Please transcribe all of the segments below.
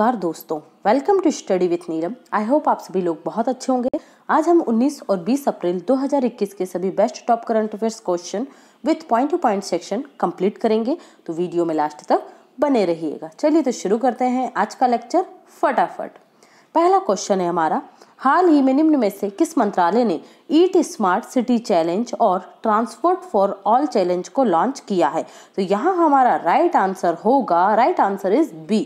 नमस्कार दोस्तों welcome to study with Neelam I hope आप सभी लोग बहुत अच्छे होंगे आज हम 19 और 20 अप्रैल 2021 के सभी best top current affairs question with point to point section complete करेंगे तो वीडियो में लास्ट तक बने रहिएगा चलिए तो शुरू करते हैं आज का लेक्चर फटाफट पहला क्वेश्चन है हमारा हाल ही में निम्न में से किस मंत्रालय ने ईट स्मार्ट सिटी चैलेंज और ट्रांसपोर्ट फॉर ऑल चैलेंज को लॉन्च किया है तो यहाँ हमारा राइट आंसर होगा राइट आंसर इज बी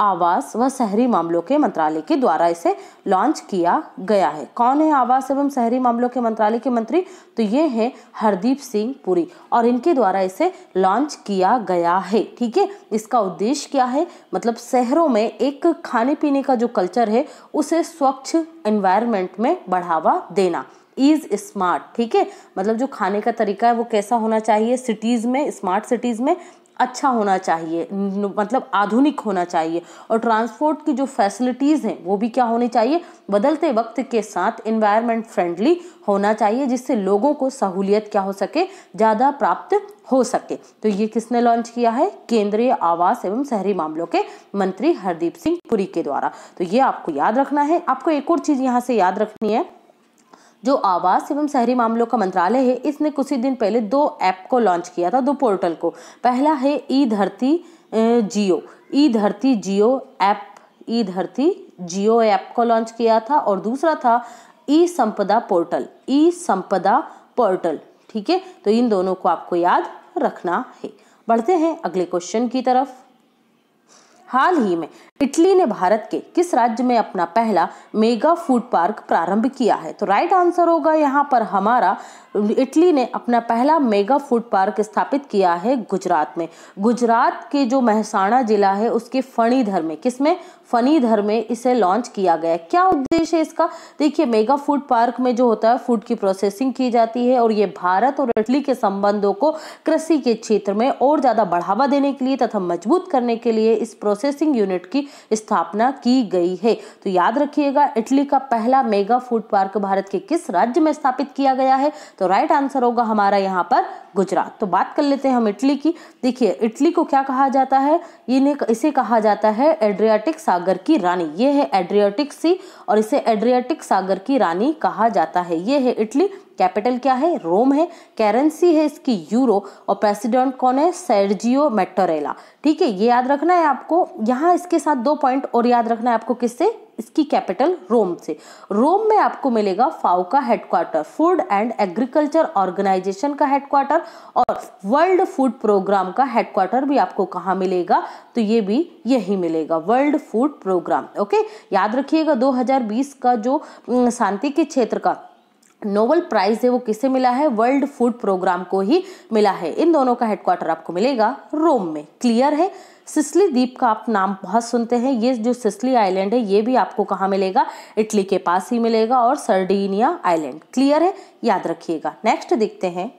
आवास व शहरी मामलों के मंत्रालय के द्वारा इसे लॉन्च किया गया है कौन है आवास एवं शहरी मामलों के मंत्रालय के मंत्री तो ये हैं हरदीप सिंह पुरी और इनके द्वारा इसे लॉन्च किया गया है ठीक है इसका उद्देश्य क्या है मतलब शहरों में एक खाने पीने का जो कल्चर है उसे स्वच्छ एनवायरमेंट में बढ़ावा देना इज स्मार्ट ठीक है मतलब जो खाने का तरीका है वो कैसा होना चाहिए सिटीज़ में स्मार्ट सिटीज़ में अच्छा होना चाहिए मतलब आधुनिक होना चाहिए और ट्रांसपोर्ट की जो फैसिलिटीज़ हैं वो भी क्या होनी चाहिए बदलते वक्त के साथ इन्वायरमेंट फ्रेंडली होना चाहिए जिससे लोगों को सहूलियत क्या हो सके ज़्यादा प्राप्त हो सके तो ये किसने लॉन्च किया है केंद्रीय आवास एवं शहरी मामलों के मंत्री हरदीप सिंह पुरी के द्वारा तो ये आपको याद रखना है आपको एक और चीज़ यहाँ से याद रखनी है जो आवास एवं शहरी मामलों का मंत्रालय है इसने कुछ ही दिन पहले दो ऐप को लॉन्च किया था दो पोर्टल को पहला है ई धरती जियो ई धरती जियो ऐप ई धरती जियो ऐप को लॉन्च किया था और दूसरा था ई संपदा पोर्टल ई संपदा पोर्टल ठीक है तो इन दोनों को आपको याद रखना है बढ़ते हैं अगले क्वेश्चन की तरफ हाल ही में इटली ने भारत के किस राज्य में अपना पहला मेगा फूड पार्क प्रारंभ किया है तो राइट आंसर होगा यहाँ पर हमारा इटली ने अपना पहला मेगा फूड पार्क स्थापित किया है गुजरात में गुजरात के जो महसाणा जिला है उसके फणीधर में किसमें फनी धर में इसे लॉन्च किया गया क्या उद्देश्य है इसका देखिए मेगा फूड पार्क में जो होता है फूड की प्रोसेसिंग की जाती है और ये भारत और इटली के संबंधों को कृषि के क्षेत्र में और ज़्यादा बढ़ावा देने के लिए तथा मजबूत करने के लिए इस प्रोसेसिंग यूनिट की स्थापना की गई है तो याद रखिएगा इटली का पहला मेगा फूड पार्क भारत के किस राज्य में स्थापित किया गया है तो राइट आंसर होगा हमारा यहाँ पर गुजरात तो बात कर लेते हैं हम इटली की देखिए इटली को क्या कहा जाता है इन्हें इसे कहा जाता है एड्रियाटिक सागर की रानी ये है एड्रियाटिक सी और इसे एड्रियाटिक सागर की रानी कहा जाता है ये है इटली कैपिटल क्या है रोम है करेंसी है इसकी यूरो और प्रेसिडेंट कौन है सर्जियो मेटोरेला ठीक है ये याद रखना है आपको यहाँ इसके साथ दो पॉइंट और याद रखना है आपको किससे इसकी कैपिटल रोम से रोम में आपको मिलेगा फाओ का headquarter food and agriculture organization का हेडक्वार्टर और वर्ल्ड फूड प्रोग्राम का हेडक्वार्टर भी आपको कहाँ मिलेगा तो ये भी यही मिलेगा वर्ल्ड फूड प्रोग्राम ओके याद रखिएगा 2020 का जो शांति के क्षेत्र का नोबल प्राइज है वो किसे मिला है वर्ल्ड फूड प्रोग्राम को ही मिला है इन दोनों का हेडक्वार्टर आपको मिलेगा रोम में क्लियर है सिसली द्वीप का आप नाम बहुत सुनते हैं ये जो सिसली आइलैंड है ये भी आपको कहाँ मिलेगा इटली के पास ही मिलेगा और सर्डीनिया आइलैंड क्लियर है याद रखिएगा नेक्स्ट देखते हैं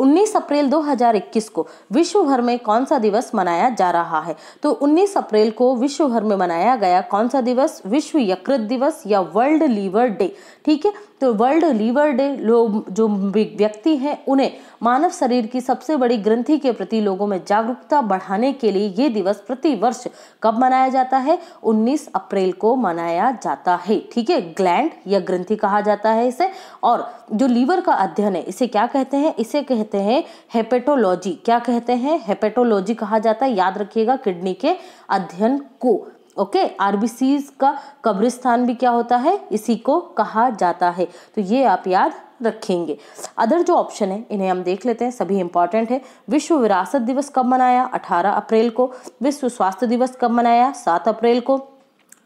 19 अप्रैल 2021 को विश्व भर में कौन सा दिवस मनाया जा रहा है तो 19 अप्रैल को विश्व भर में मनाया गया कौन सा दिवस विश्व यकृत दिवस या वर्ल्ड लीवर डे ठीक है तो वर्ल्ड लीवर डे लोग जो व्यक्ति हैं उन्हें मानव शरीर की सबसे बड़ी ग्रंथि के प्रति लोगों में जागरूकता बढ़ाने के लिए ये दिवस प्रति वर्ष कब मनाया जाता है 19 अप्रैल को मनाया जाता है ठीक है ग्लैंड या ग्रंथि कहा जाता है इसे और जो लीवर का अध्ययन है इसे क्या कहते हैं इसे कहते हैं हेपेटोलॉजी क्या कहते हैं हेपेटोलॉजी कहा जाता है याद रखिएगा किडनी के अध्ययन को ओके आरबीसी का कब्रिस्तान भी क्या होता है इसी को कहा जाता है तो ये आप याद रखेंगे अदर जो ऑप्शन है इन्हें हम देख लेते हैं सभी इंपॉर्टेंट है विश्व विरासत दिवस कब मनाया 18 अप्रैल को विश्व स्वास्थ्य दिवस कब मनाया 7 अप्रैल को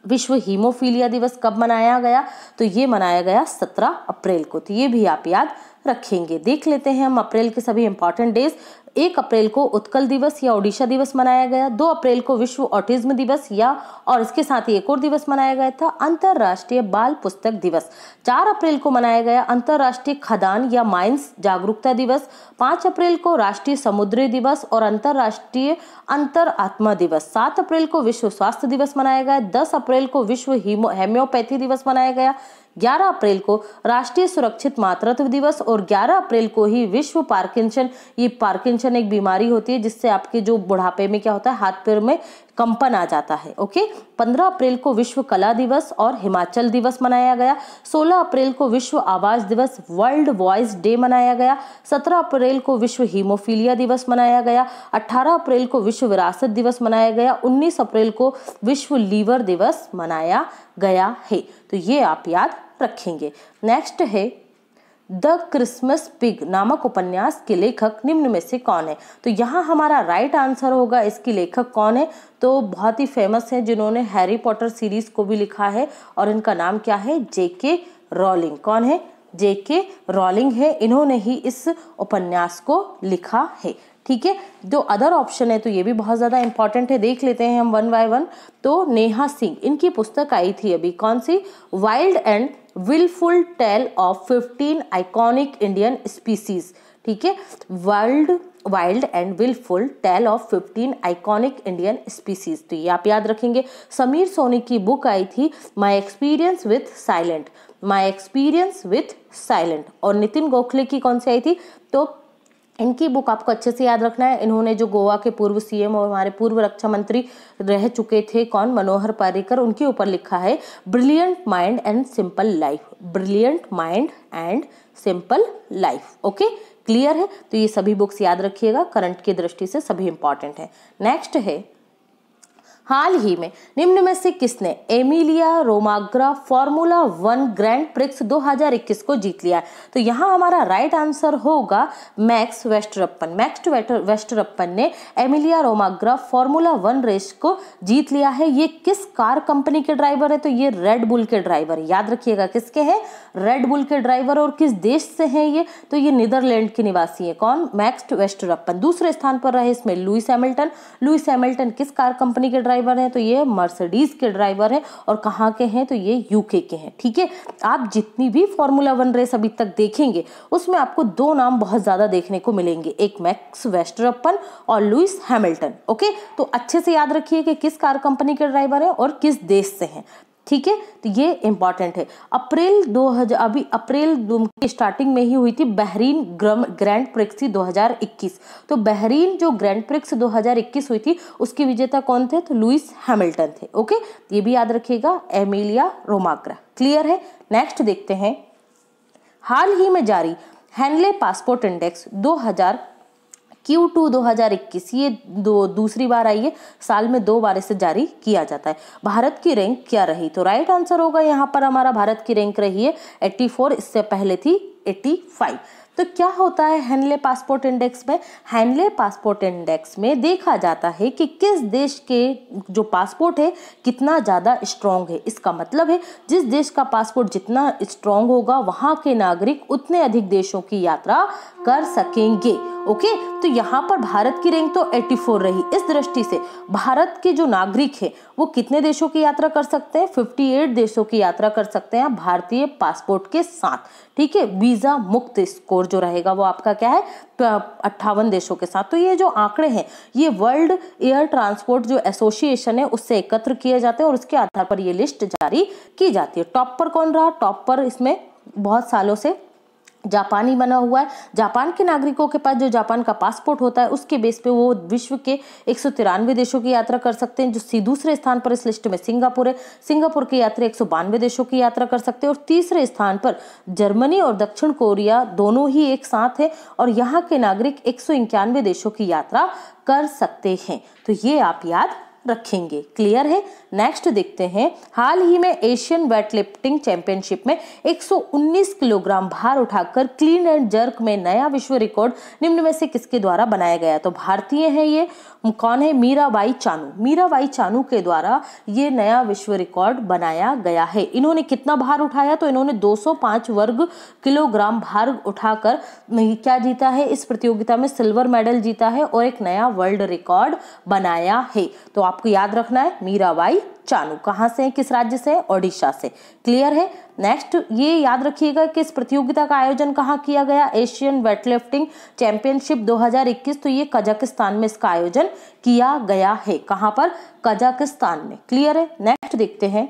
विश्व हीमोफीलिया दिवस कब मनाया गया तो ये मनाया गया 17 अप्रैल को तो ये भी आप याद रखेंगे देख लेते हैं हम अप्रैल के सभी इंपॉर्टेंट डेज एक अप्रैल को उत्कल दिवस या ओडिशा दिवस मनाया गया दो अप्रैल को विश्व ऑटिज्म दिवस या और इसके साथ ही एक और दिवस मनाया गया था अंतर्राष्ट्रीय बाल पुस्तक दिवस चार अप्रैल को मनाया गया अंतर्राष्ट्रीय खदान या माइंस जागरूकता दिवस पाँच अप्रैल को राष्ट्रीय समुद्री दिवस और अंतर्राष्ट्रीय अंतर आत्मा दिवस सात अप्रैल को विश्व स्वास्थ्य दिवस मनाया गया दस अप्रैल को विश्व हेम्योपैथी दिवस मनाया गया 11 अप्रैल को राष्ट्रीय सुरक्षित मातृत्व दिवस और 11 अप्रैल को ही विश्व पार्किंसन ये पार्किंसन एक बीमारी होती है जिससे आपके जो बुढ़ापे में क्या होता है हाथ पैर में कंपन आ जाता है ओके 15 अप्रैल को विश्व कला दिवस और हिमाचल दिवस मनाया गया 16 अप्रैल को विश्व आवाज दिवस वर्ल्ड वॉइस डे मनाया गया 17 अप्रैल को विश्व हीमोफीलिया दिवस मनाया गया 18 अप्रैल को विश्व विरासत दिवस मनाया गया 19 अप्रैल को विश्व लीवर दिवस मनाया गया है तो ये आप याद रखेंगे नेक्स्ट है द क्रिसमस पिग नामक उपन्यास के लेखक निम्न में से कौन है तो यहाँ हमारा राइट आंसर होगा इसकी लेखक कौन है तो बहुत ही फेमस है जिन्होंने हैरी पॉटर सीरीज को भी लिखा है और इनका नाम क्या है जेके रॉलिंग कौन है जेके रॉलिंग है इन्होंने ही इस उपन्यास को लिखा है ठीक है जो अदर ऑप्शन है तो ये भी बहुत ज़्यादा इंपॉर्टेंट है देख लेते हैं हम वन बाय वन तो नेहा सिंह इनकी पुस्तक आई थी अभी कौन सी wild and wilful tale of fifteen iconic Indian species ठीक है world wild and wilful tale of fifteen iconic Indian species तो ये आप याद रखेंगे समीर सोनी की बुक आई थी my experience with silent my experience with silent और नितिन गोखले की कौन सी आई थी तो इनकी बुक आपको अच्छे से याद रखना है इन्होंने जो गोवा के पूर्व सीएम और हमारे पूर्व रक्षा मंत्री रह चुके थे कौन मनोहर पर्रिकर उनके ऊपर लिखा है brilliant mind and simple life brilliant mind and simple life okay clear है तो ये सभी बुक्स याद रखिएगा करंट की दृष्टि से सभी इंपॉर्टेंट है नेक्स्ट है हाल ही में निम्न में से किसने Emilia Romagna formula one grand prix 2021 को जीत लिया है तो यहाँ हमारा राइट आंसर होगा मैक्स वेस्टरप्पन मैक्स वेस्टरप्पन ने Emilia Romagna formula one race को जीत लिया है ये किस कार कंपनी के ड्राइवर है तो ये रेड बुल के ड्राइवर याद रखिएगा किसके हैं रेड बुल के ड्राइवर और किस देश से हैं ये तो ये नीदरलैंड के निवासी है कौन मैक्स वेस्टरप्पन दूसरे स्थान पर रहे इसमें लुइस हैमिल्टन लुइस हैमिल्टन किस कार कंपनी के ड्राइवर ड्राइवर हैं तो ये मर्सडीज़ के ड्राइवर हैं और कहाँ के हैं तो ये यूके के हैं ठीक है आप जितनी भी फॉर्मूला वन रेस अभी तक देखेंगे उसमें आपको दो नाम बहुत ज़्यादा देखने को मिलेंगे एक मैक्स वेस्टरपन और लुइस हैमिल्टन ओके तो अच्छे से याद रखिए कि किस कार कंपनी के ड्राइवर हैं और किस देश से हैं ठीक है तो ये इंपॉर्टेंट है अप्रैल 2000 अभी अप्रैल की स्टार्टिंग में ही हुई थी बहरीन ग्रम ग्रैंड प्रिक्स थी 2021 तो बहरीन जो ग्रैंड प्रिक्स 2021 हुई थी उसकी विजेता कौन थे तो लुइस हैमिल्टन थे ओके ये भी याद रखिएगा एमिलिया रोमाग्रा क्लियर है नेक्स्ट देखते हैं हाल ही में जारी हैनले पासपोर्ट इंडेक्स दो क्यू टू दो हजार इक्कीस ये दो दूसरी बार आई है साल में दो बार इसे जारी किया जाता है भारत की रैंक क्या रही तो राइट आंसर होगा यहाँ पर हमारा भारत की रैंक रही है एट्टी फोर इससे पहले थी एट्टी फाइव तो क्या होता है हैनले पासपोर्ट इंडेक्स में हैनले पासपोर्ट इंडेक्स में देखा जाता है कि किस देश के जो पासपोर्ट है कितना ज़्यादा स्ट्रांग है इसका मतलब है जिस देश का पासपोर्ट जितना स्ट्रांग होगा वहाँ के नागरिक उतने अधिक देशों की यात्रा कर सकेंगे ओके तो यहाँ पर भारत की रैंक तो 84 रही इस दृष्टि से भारत के जो नागरिक हैं वो कितने देशों की यात्रा कर सकते हैं 58 देशों की यात्रा कर सकते हैं भारतीय पासपोर्ट के साथ ठीक है वीज़ा मुक्त स्कोर जो रहेगा वो आपका क्या है अट्ठावन देशों के साथ तो ये जो आंकड़े हैं ये वर्ल्ड एयर ट्रांसपोर्ट जो एसोसिएशन है उससे एकत्र किए जाते हैं और उसके आधार पर ये लिस्ट जारी की जाती है टॉप पर कौन रहा टॉप पर इसमें बहुत सालों से जापानी बना हुआ है जापान के नागरिकों के पास जो जापान का पासपोर्ट होता है उसके बेस पे वो विश्व के एक देशों की यात्रा कर सकते हैं जो दूसरे स्थान पर इस लिस्ट में सिंगापुर है सिंगापुर के यात्री एक देशों की यात्रा कर सकते हैं और तीसरे स्थान पर जर्मनी और दक्षिण कोरिया दोनों ही एक साथ है और यहाँ के नागरिक एक देशों की यात्रा कर सकते हैं तो ये आप याद रखेंगे क्लियर है नेक्स्ट देखते हैं हाल ही में एशियन वेटलिफ्टिंग चैंपियनशिप में 119 किलोग्राम भार उठाकर क्लीन एंड जर्क में नया विश्व रिकॉर्ड निम्न में से किसके द्वारा बनाया गया तो भारतीय है ये कौन है मीराबाई चानू मीराबाई चानू के द्वारा ये नया विश्व रिकॉर्ड बनाया गया है इन्होंने कितना भार उठाया तो इन्होंने 205 वर्ग किलोग्राम भार उठाकर क्या जीता है इस प्रतियोगिता में सिल्वर मेडल जीता है और एक नया वर्ल्ड रिकॉर्ड बनाया है तो आपको याद रखना है मीराबाई चालू कहाँ से है किस राज्य से ओडिशा से क्लियर है नेक्स्ट ये याद रखिएगा कि इस प्रतियोगिता का आयोजन कहाँ किया गया एशियन वेटलिफ्टिंग चैंपियनशिप 2021 तो ये कजाकिस्तान में इसका आयोजन किया गया है कहाँ पर कजाकिस्तान में क्लियर है नेक्स्ट देखते हैं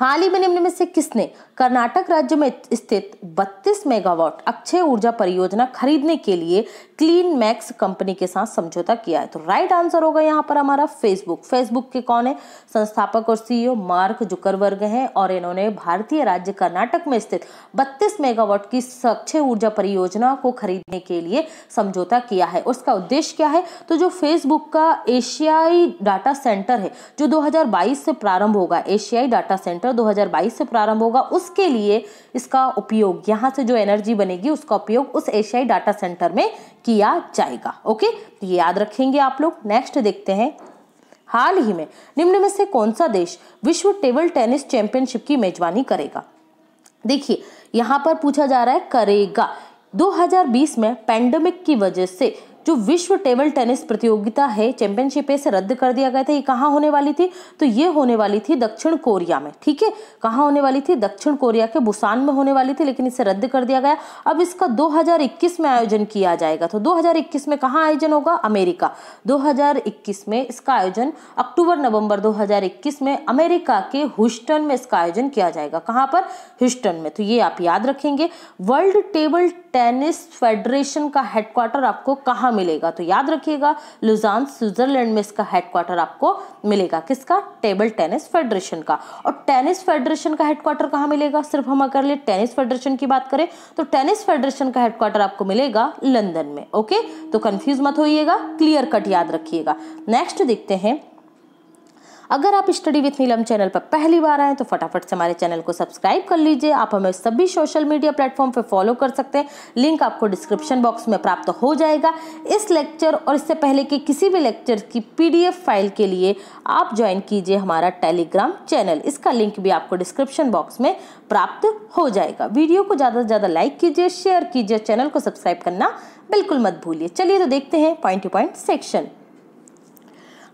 हाल ही में निम्न में से किसने कर्नाटक राज्य में स्थित 32 मेगावाट अक्षय ऊर्जा परियोजना खरीदने के लिए क्लीन मैक्स कंपनी के साथ समझौता किया है तो राइट आंसर होगा यहाँ पर हमारा फेसबुक फेसबुक के कौन है संस्थापक और सीईओ मार्क जुकरवर्ग हैं और इन्होंने भारतीय राज्य कर्नाटक में स्थित 32 मेगावाट की अक्षय ऊर्जा परियोजना को खरीदने के लिए समझौता किया है उसका उद्देश्य क्या है तो जो फेसबुक का एशियाई डाटा सेंटर है जो दो से प्रारंभ होगा एशियाई डाटा सेंटर दो से प्रारंभ होगा उस उसके लिए इसका उपयोग यहाँ से जो एनर्जी बनेगी उसका उपयोग उस एशियाई डाटा सेंटर में किया जाएगा ओके तो ये याद रखेंगे आप लोग नेक्स्ट देखते हैं हाल ही में निम्न में से कौन सा देश विश्व टेबल टेनिस चैंपियनशिप की मेजबानी करेगा देखिए यहाँ पर पूछा जा रहा है करेगा 2020 में पैंडमिक की वजह से जो विश्व टेबल टेनिस प्रतियोगिता है चैंपियनशिप है इसे रद्द कर दिया गया था ये कहाँ होने वाली थी तो ये होने वाली थी दक्षिण कोरिया में ठीक है कहाँ होने वाली थी दक्षिण कोरिया के बुसान में होने वाली थी लेकिन इसे रद्द कर दिया गया अब इसका 2021 में आयोजन किया जाएगा तो 2021 में कहाँ आयोजन होगा अमेरिका 2021 में इसका आयोजन अक्टूबर नवंबर 2021 में अमेरिका के ह्यूस्टन में इसका आयोजन किया जाएगा कहाँ पर ह्यूस्टन में तो ये आप याद रखेंगे वर्ल्ड टेबल टेनिस फेडरेशन का हेडक्वार्टर आपको कहाँ मिलेगा तो याद रखिएगा लुजान स्विट्जरलैंड में इसका हेडक्वार्टर आपको मिलेगा किसका टेबल टेनिस फेडरेशन का और टेनिस फेडरेशन का हेडक्वार्टर कहाँ मिलेगा सिर्फ हम अगर ले टेनिस फेडरेशन की बात करें तो टेनिस फेडरेशन का हेडक्वार्टर आपको मिलेगा लंदन में ओके तो कन्फ्यूज मत होइएगा क्लियर कट याद रखिएगा नेक्स्ट देखते हैं अगर आप स्टडी विथ नीलम चैनल पर पहली बार आए तो फटाफट से हमारे चैनल को सब्सक्राइब कर लीजिए आप हमें सभी सोशल मीडिया प्लेटफॉर्म पर फॉलो कर सकते हैं लिंक आपको डिस्क्रिप्शन बॉक्स में प्राप्त हो जाएगा इस लेक्चर और इससे पहले के किसी भी लेक्चर की पी फाइल के लिए आप ज्वाइन कीजिए हमारा टेलीग्राम चैनल इसका लिंक भी आपको डिस्क्रिप्शन बॉक्स में प्राप्त हो जाएगा वीडियो को ज़्यादा से ज़्यादा लाइक कीजिए शेयर कीजिए चैनल को सब्सक्राइब करना बिल्कुल मत भूलिए चलिए तो देखते हैं पॉइंट टू पॉइंट सेक्शन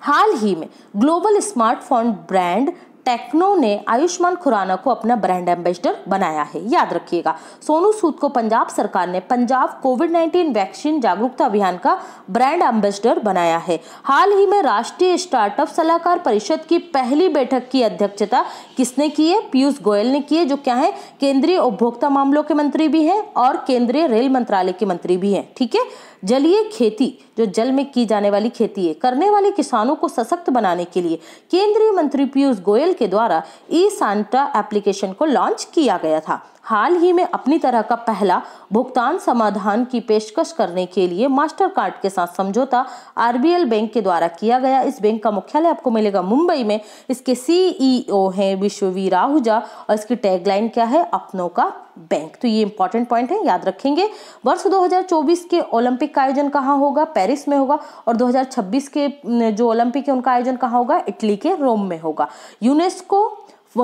हाल ही में ग्लोबल स्मार्टफोन ब्रांड टेक्नो ने आयुष्मान खुराना को अपना ब्रांड एम्बेसडर बनाया है याद रखिएगा सोनू सूद को पंजाब सरकार ने पंजाब कोविड 19 वैक्सीन जागरूकता अभियान का ब्रांड एम्बेसडर बनाया है हाल ही में राष्ट्रीय स्टार्टअप सलाहकार परिषद की पहली बैठक की अध्यक्षता किसने की है पीयूष गोयल ने की है जो क्या है केंद्रीय उपभोक्ता मामलों के मंत्री भी हैं और केंद्रीय रेल मंत्रालय के मंत्री भी हैं ठीक है जलीय खेती जो जल में की जाने वाली खेती है करने वाले किसानों को सशक्त बनाने के लिए केंद्रीय मंत्री पीयूष गोयल के द्वारा ई सांटा एप्लीकेशन को लॉन्च किया गया था हाल ही में अपनी तरह का पहला भुगतान समाधान की पेशकश करने के लिए मास्टर कार्ड के साथ समझौता आरबीएल बैंक के द्वारा किया गया इस बैंक का मुख्यालय आपको मिलेगा मुंबई में इसके सीईओ e हैं विश्ववीर आहूजा और इसकी टैगलाइन क्या है अपनों का बैंक तो ये इंपॉर्टेंट पॉइंट है याद रखेंगे वर्ष 2024 के ओलंपिक का आयोजन कहाँ होगा पेरिस में होगा और 2026 के जो ओलंपिक है उनका आयोजन कहाँ होगा इटली के रोम में होगा UNESCO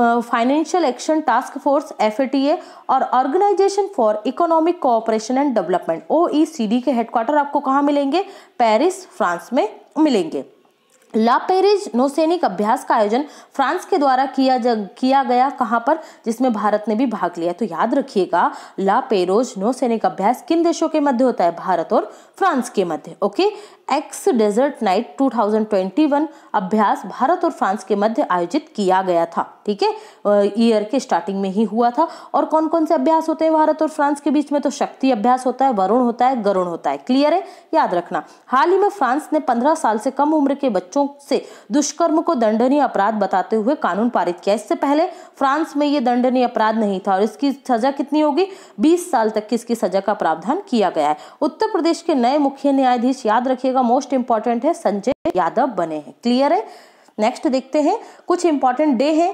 financial action task force F और organization for economic cooperation and development O के हेडक्वार्टर आपको कहाँ मिलेंगे पेरिस फ्रांस में मिलेंगे ला पेरिज नौसैनिक अभ्यास का आयोजन फ्रांस के द्वारा किया जग, किया गया कहाँ पर जिसमें भारत ने भी भाग लिया तो याद रखिएगा ला पेरोज नौसैनिक अभ्यास किन देशों के मध्य होता है भारत और फ्रांस के मध्य ओके एक्स डेजर्ट नाइट 2021 अभ्यास भारत और फ्रांस के मध्य आयोजित किया गया था ठीक है ईयर के स्टार्टिंग में ही हुआ था और कौन कौन से अभ्यास होते हैं भारत और फ्रांस के बीच में तो शक्ति अभ्यास होता है वरुण होता है गरुण होता है क्लियर है याद रखना हाल ही में फ्रांस ने पंद्रह साल से कम उम्र के बच्चों से दुष्कर्म को दंडनीय अपराध बताते हुए कानून पारित किया इससे पहले फ्रांस में ये दंडनीय अपराध नहीं था और इसकी सजा कितनी होगी बीस साल तक की इसकी सजा का प्रावधान किया गया है उत्तर प्रदेश के नए मुख्य न्यायाधीश याद रखिएगा देखिएगा मोस्ट इंपॉर्टेंट है संजय यादव बने हैं क्लियर है नेक्स्ट देखते हैं कुछ इंपॉर्टेंट डे हैं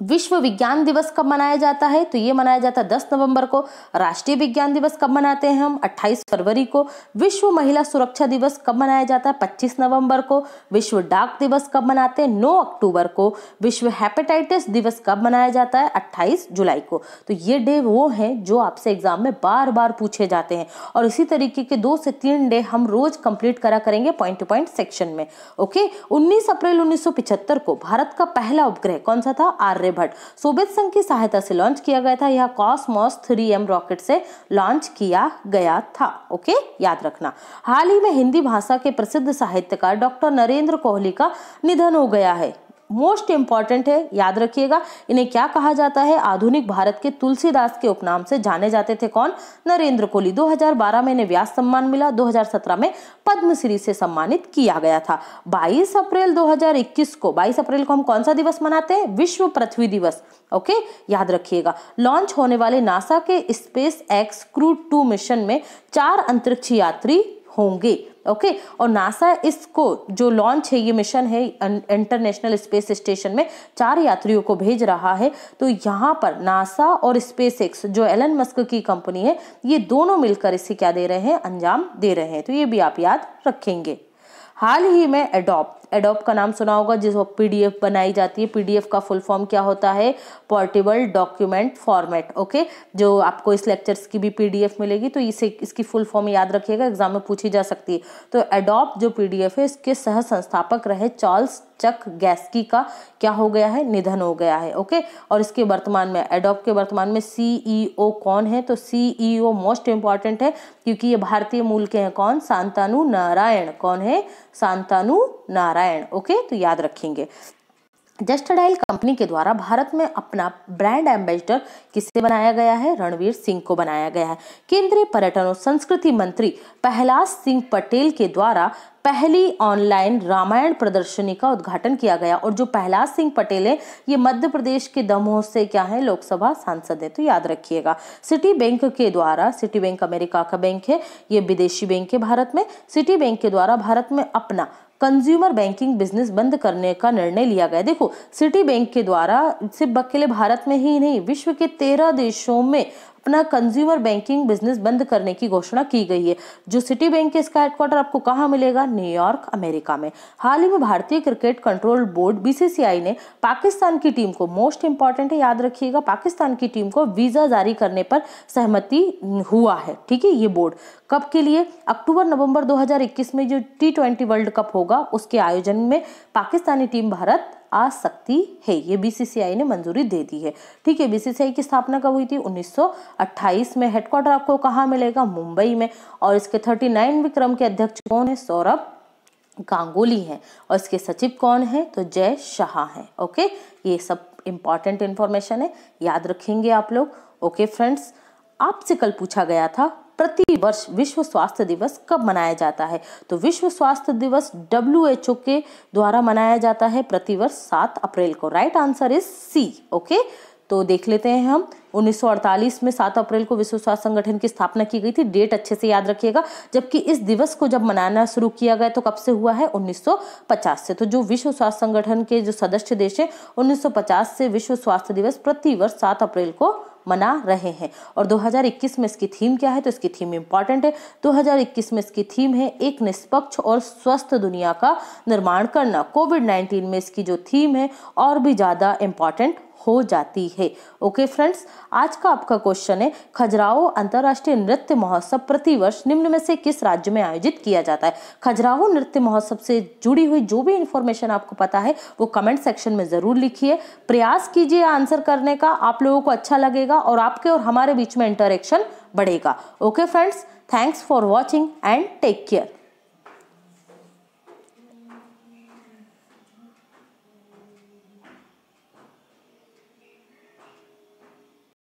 विश्व विज्ञान दिवस कब मनाया जाता है तो ये मनाया जाता है दस नवंबर को राष्ट्रीय विज्ञान दिवस कब मनाते हैं हम 28 फरवरी को विश्व महिला सुरक्षा दिवस कब मनाया जाता है 25 नवंबर को विश्व डाक दिवस कब मनाते हैं 9 अक्टूबर को विश्व हेपेटाइटिस दिवस कब मनाया जाता है 28 जुलाई को तो ये डे वो हैं जो आपसे एग्जाम में बार बार पूछे जाते हैं और इसी तरीके के दो से तीन डे हम रोज कंप्लीट करा करेंगे पॉइंट टू पॉइंट सेक्शन में ओके उन्नीस अप्रैल उन्नीस को भारत का पहला उपग्रह कौन सा था आर आर्यभट्ट सोबित संघ की सहायता से लॉन्च किया गया था यह कॉस्मॉस थ्री एम रॉकेट से लॉन्च किया गया था ओके याद रखना हाल ही में हिंदी भाषा के प्रसिद्ध साहित्यकार डॉक्टर नरेंद्र कोहली का निधन हो गया है मोस्ट इंपॉर्टेंट है याद रखिएगा इन्हें क्या कहा जाता है आधुनिक भारत के तुलसीदास के उपनाम से जाने जाते थे कौन नरेंद्र कोहली 2012 में इन्हें व्यास सम्मान मिला 2017 में पद्मश्री से सम्मानित किया गया था 22 अप्रैल 2021 को 22 अप्रैल को हम कौन सा दिवस मनाते हैं विश्व पृथ्वी दिवस ओके याद रखिएगा लॉन्च होने वाले नासा के SpaceX crew two mission में चार अंतरिक्ष यात्री होंगे ओके और नासा इसको जो लॉन्च है ये मिशन है इंटरनेशनल स्पेस स्टेशन में चार यात्रियों को भेज रहा है तो यहाँ पर नासा और स्पेस एक्स जो एलन मस्क की कंपनी है ये दोनों मिलकर इसे क्या दे रहे हैं अंजाम दे रहे हैं तो ये भी आप याद रखेंगे हाल ही में एडॉप्ट एडोप का नाम सुना होगा जिस पीडीएफ बनाई जाती है पीडीएफ का फुल फॉर्म क्या होता है पोर्टेबल डॉक्यूमेंट फॉर्मेट ओके जो आपको इस लेक्चर्स की भी पीडीएफ मिलेगी तो इसे इसकी फुल फॉर्म याद रखिएगा एग्जाम में पूछी जा सकती है तो एडोप जो पीडीएफ है इसके सह संस्थापक रहे चार्ल्स चक गैस्की का क्या हो गया है निधन हो गया है ओके और इसके वर्तमान में एडोप के वर्तमान में सीईओ e कौन है तो सीईओ मोस्ट इंपॉर्टेंट है क्योंकि ये भारतीय मूल के हैं कौन शांतानु नारायण कौन है शांतानु नारायण ओके तो याद रखेंगे जस्टाडाइल कंपनी के द्वारा भारत में अपना ब्रांड एम्बेसडर किससे बनाया गया है रणवीर सिंह को बनाया गया है केंद्रीय पर्यटन और संस्कृति मंत्री प्रहलाद सिंह पटेल के द्वारा पहली ऑनलाइन रामायण प्रदर्शनी का उद्घाटन किया गया और जो प्रहलाद सिंह पटेल है ये मध्य प्रदेश के दमोह से क्या है लोकसभा सांसद है तो याद रखिएगा सिटी बैंक के द्वारा सिटी बैंक अमेरिका का बैंक है ये विदेशी बैंक है भारत में सिटी बैंक के द्वारा भारत में अपना कंज्यूमर बैंकिंग बिजनेस बंद करने का निर्णय लिया गया देखो सिटी बैंक के द्वारा सिर्फ अकेले भारत में ही नहीं विश्व के तेरह देशों में अपना कंज्यूमर बैंकिंग बिजनेस बंद करने की घोषणा की गई है जो सिटी बैंक के इसका हेडक्वार्टर आपको कहाँ मिलेगा न्यूयॉर्क अमेरिका में हाल ही में भारतीय क्रिकेट कंट्रोल बोर्ड बीसीसीआई ने पाकिस्तान की टीम को मोस्ट इंपॉर्टेंट है याद रखिएगा पाकिस्तान की टीम को वीजा जारी करने पर सहमति हुआ है ठीक है ये बोर्ड कब के लिए अक्टूबर नवंबर 2021 में जो टी वर्ल्ड कप होगा उसके आयोजन में पाकिस्तानी टीम भारत आ सकती है ये बीसीसीआई ने मंजूरी दे दी है ठीक है बीसीसीआई की स्थापना कब हुई थी 1928 में हेडक्वार्टर आपको कहाँ मिलेगा मुंबई में और इसके 39 विक्रम के अध्यक्ष कौन है सौरभ गांगुली हैं और इसके सचिव कौन है तो जय शाह हैं ओके ये सब इम्पॉर्टेंट इन्फॉर्मेशन है याद रखेंगे आप लोग ओके फ्रेंड्स आपसे कल पूछा गया था प्रति वर्ष विश्व स्वास्थ्य दिवस कब मनाया जाता है तो विश्व स्वास्थ्य दिवस डब्ल्यू एच ओ के द्वारा मनाया जाता है प्रतिवर्ष सात अप्रैल को right answer is C okay तो देख लेते हैं हम 1948 में 7 अप्रैल को विश्व स्वास्थ्य संगठन की स्थापना की गई थी डेट अच्छे से याद रखिएगा जबकि इस दिवस को जब मनाना शुरू किया गया तो कब से हुआ है 1950 से तो जो विश्व स्वास्थ्य संगठन के जो सदस्य देश हैं 1950 से विश्व स्वास्थ्य दिवस प्रति वर्ष सात अप्रैल को मना रहे हैं और 2021 में इसकी थीम क्या है तो इसकी थीम इंपॉर्टेंट है 2021 में इसकी थीम है एक निष्पक्ष और स्वस्थ दुनिया का निर्माण करना कोविड 19 में इसकी जो थीम है और भी ज़्यादा इंपॉर्टेंट हो जाती है ओके फ्रेंड्स आज का आपका क्वेश्चन है खजुराहो अंतर्राष्ट्रीय नृत्य महोत्सव प्रतिवर्ष निम्न में से किस राज्य में आयोजित किया जाता है खजुराहो नृत्य महोत्सव से जुड़ी हुई जो भी इन्फॉर्मेशन आपको पता है वो कमेंट सेक्शन में ज़रूर लिखिए प्रयास कीजिए आंसर करने का आप लोगों को अच्छा लगेगा और आपके और हमारे बीच में इंटरेक्शन बढ़ेगा okay friends thanks for watching and take care